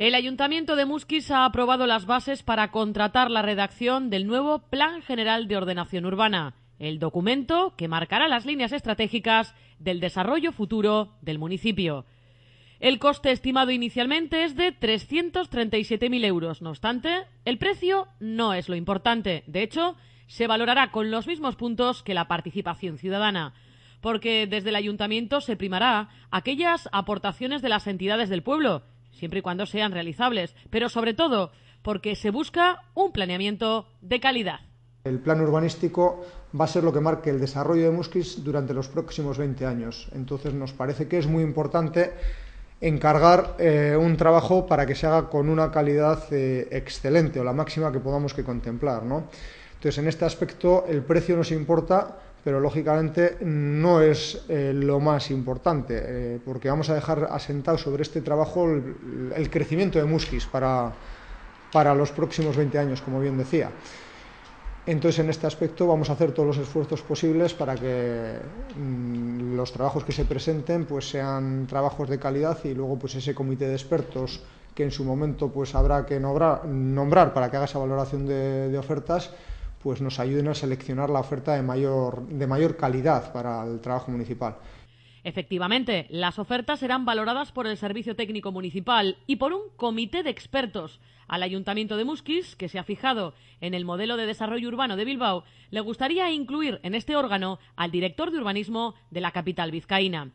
El Ayuntamiento de Musquis ha aprobado las bases para contratar la redacción del nuevo Plan General de Ordenación Urbana, el documento que marcará las líneas estratégicas del desarrollo futuro del municipio. El coste estimado inicialmente es de 337.000 euros. No obstante, el precio no es lo importante. De hecho, se valorará con los mismos puntos que la participación ciudadana, porque desde el ayuntamiento se primará aquellas aportaciones de las entidades del pueblo, siempre y cuando sean realizables, pero sobre todo porque se busca un planeamiento de calidad. El plan urbanístico va a ser lo que marque el desarrollo de Musquis durante los próximos 20 años. Entonces nos parece que es muy importante encargar eh, un trabajo para que se haga con una calidad eh, excelente o la máxima que podamos que contemplar. Entonces, en este aspecto, el precio nos importa, pero lógicamente no es eh, lo más importante, eh, porque vamos a dejar asentado sobre este trabajo el, crecimiento de Muskis para, los próximos 20 años, como bien decía. Entonces, en este aspecto vamos a hacer todos los esfuerzos posibles para que mm, los trabajos que se presenten pues, sean trabajos de calidad y luego pues, ese comité de expertos que en su momento pues, habrá que nombrar, para que haga esa valoración de ofertas, pues nos ayuden a seleccionar la oferta de mayor, de mayor calidad para el trabajo municipal. Efectivamente, las ofertas serán valoradas por el Servicio Técnico Municipal y por un comité de expertos. Al Ayuntamiento de Musquis, que se ha fijado en el modelo de desarrollo urbano de Bilbao, le gustaría incluir en este órgano al director de urbanismo de la capital vizcaína.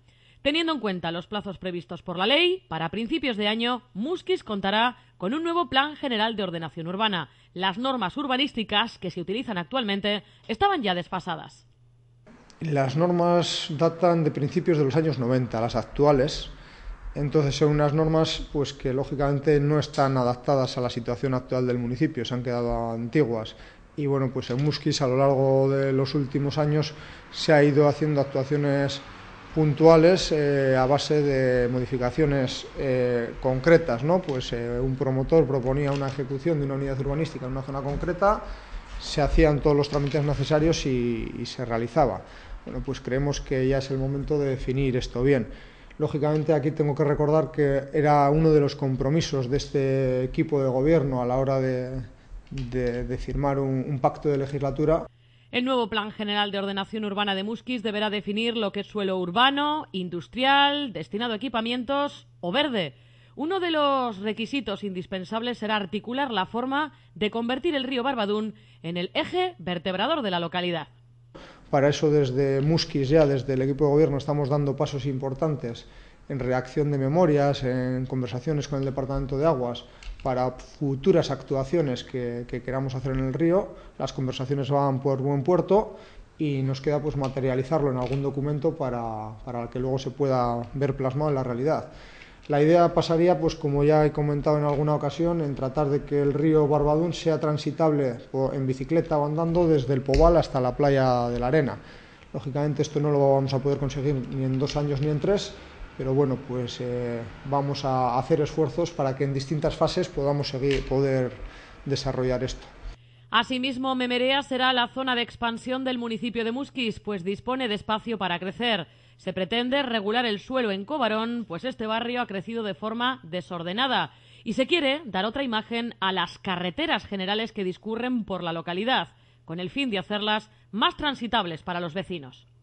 Teniendo en cuenta los plazos previstos por la ley, para principios de año, Muskis contará con un nuevo Plan General de Ordenación Urbana. Las normas urbanísticas que se utilizan actualmente estaban ya desfasadas. Las normas datan de principios de los años 90, las actuales. Entonces son unas normas pues, que lógicamente no están adaptadas a la situación actual del municipio, se han quedado antiguas. Y bueno, pues en Musquis a lo largo de los últimos años se ha ido haciendo actuaciones puntuales eh, a base de modificaciones eh, concretas. Pues, eh, un promotor proponía una ejecución de una unidad urbanística en una zona concreta, se hacían todos los trámites necesarios y, se realizaba. Bueno, pues creemos que ya es el momento de definir esto bien. Lógicamente aquí tengo que recordar que era uno de los compromisos de este equipo de gobierno a la hora de, firmar un pacto de legislatura. El nuevo Plan General de Ordenación Urbana de Musquis deberá definir lo que es suelo urbano, industrial, destinado a equipamientos o verde. Uno de los requisitos indispensables será articular la forma de convertir el río Barbadún en el eje vertebrador de la localidad. Para eso desde Musquis ya, desde el equipo de gobierno, estamos dando pasos importantes en reacción de memorias, en conversaciones con el Departamento de Aguas, para futuras actuaciones que, queramos hacer en el río, las conversaciones van por buen puerto y nos queda pues materializarlo en algún documento para, para que luego se pueda ver plasmado en la realidad. La idea pasaría, pues como ya he comentado en alguna ocasión, en tratar de que el río Barbadún sea transitable en bicicleta o andando desde el Pobal hasta la playa de la Arena. Lógicamente esto no lo vamos a poder conseguir ni en dos años ni en tres, pero bueno, pues eh, vamos a hacer esfuerzos para que en distintas fases podamos seguir, poder desarrollar esto. Asimismo, Memerea será la zona de expansión del municipio de Musquis, pues dispone de espacio para crecer. Se pretende regular el suelo en Cobarón, pues este barrio ha crecido de forma desordenada. Y se quiere dar otra imagen a las carreteras generales que discurren por la localidad, con el fin de hacerlas más transitables para los vecinos.